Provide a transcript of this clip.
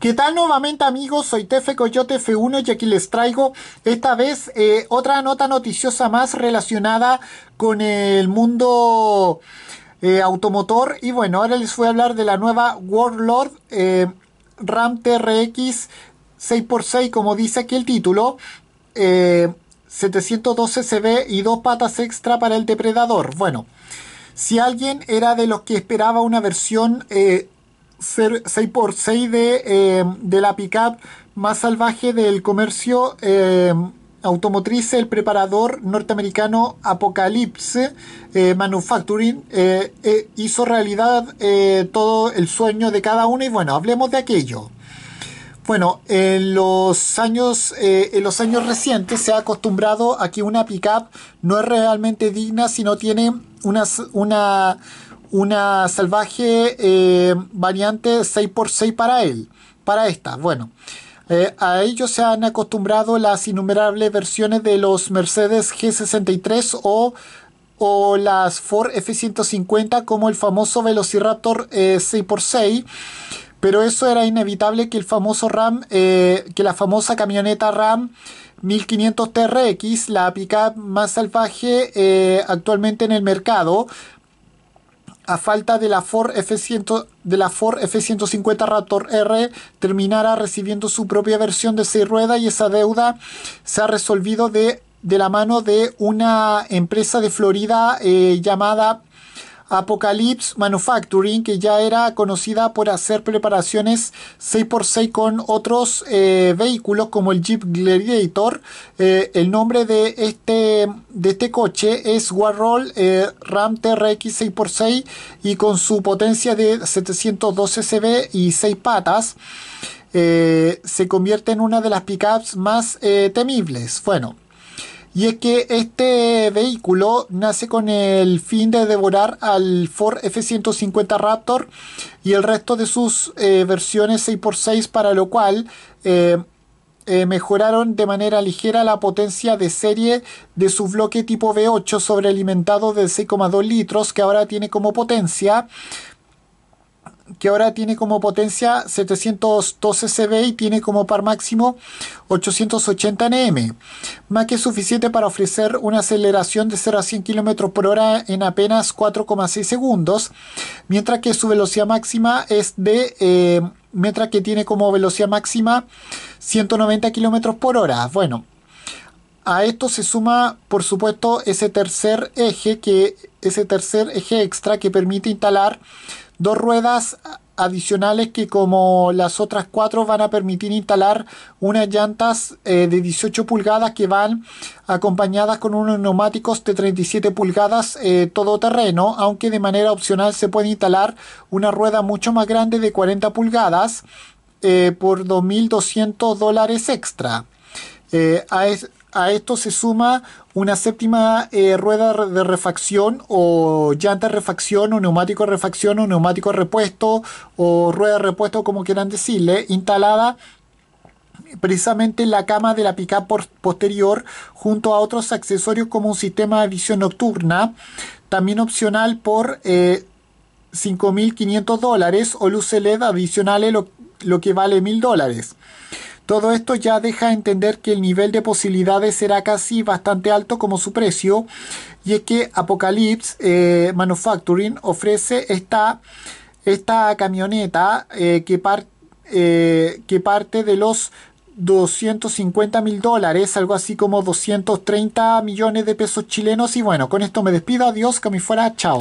¿Qué tal nuevamente amigos? Soy Tefe Coyote F1 y aquí les traigo esta vez eh, otra nota noticiosa más relacionada con el mundo eh, automotor. Y bueno, ahora les voy a hablar de la nueva Warlord eh, RAM TRX 6x6 como dice aquí el título. 712 CB y dos patas extra para el depredador. Bueno, si alguien era de los que esperaba una versión... 6x6 de, eh, de la pickup más salvaje del comercio eh, automotriz, el preparador norteamericano Apocalypse eh, Manufacturing e hizo realidad todo el sueño de cada uno y bueno, hablemos de aquello. Bueno, en los años, en los años recientes se ha acostumbrado a que una pickup no es realmente digna si no tiene una una salvaje eh, variante 6x6 para él, para esta. Bueno, eh, a ellos se han acostumbrado las innumerables versiones de los Mercedes G63 o, o las Ford F150 como el famoso Velociraptor 6x6. Eh, Pero eso era inevitable que el famoso Ram, que la famosa camioneta Ram 1500 TRX, la pickup más salvaje actualmente en el mercado, a falta de la Ford f de la F150 Raptor R terminara recibiendo su propia versión de seis ruedas y esa deuda se ha resolvido de, de la mano de una empresa de Florida eh, llamada Apocalypse Manufacturing, que ya era conocida por hacer preparaciones 6x6 con otros eh, vehículos como el Jeep Gladiator. Eh, el nombre de este, de este coche es Warhol eh, Ram TRX 6x6 y con su potencia de 712 CV y 6 patas. se convierte en una de las pickups más temibles. Bueno, y es que este vehículo nace con el fin de devorar al Ford F-150 Raptor y el resto de sus eh, versiones 6x6, para lo cual eh, eh, mejoraron de manera ligera la potencia de serie de su bloque tipo V8 sobrealimentado de 6,2 litros, que ahora tiene como potencia que ahora tiene como potencia 712 CV y tiene como par máximo 880 Nm, más que suficiente para ofrecer una aceleración de 0 a 100 km por hora en apenas 4,6 segundos, mientras que su velocidad máxima es de... Eh, mientras que tiene como velocidad máxima 190 km por hora. Bueno, a esto se suma, por supuesto, ese tercer eje que ese tercer eje extra que permite instalar dos ruedas adicionales que como las otras cuatro van a permitir instalar unas llantas eh, de 18 pulgadas que van acompañadas con unos neumáticos de 37 pulgadas eh, todoterreno aunque de manera opcional se puede instalar una rueda mucho más grande de 40 pulgadas eh, por 2.200 dólares extra a, a esto se suma una séptima eh, rueda de refacción o llanta de refacción o neumático de refacción o neumático repuesto o rueda de repuesto como quieran decirle, instalada precisamente en la cama de la pica posterior junto a otros accesorios como un sistema de visión nocturna, también opcional por... 5.500 eh, dólares o luces LED adicionales, lo que vale mil dólares. Todo esto ya deja entender que el nivel de posibilidades será casi bastante alto como su precio, y es que Apocalypse eh, Manufacturing ofrece esta, esta camioneta eh, que, parte eh, que parte de los 250 mil dólares, algo así como 230 millones de pesos chilenos. Y bueno, con esto me despido, adiós, que me fuera, chao.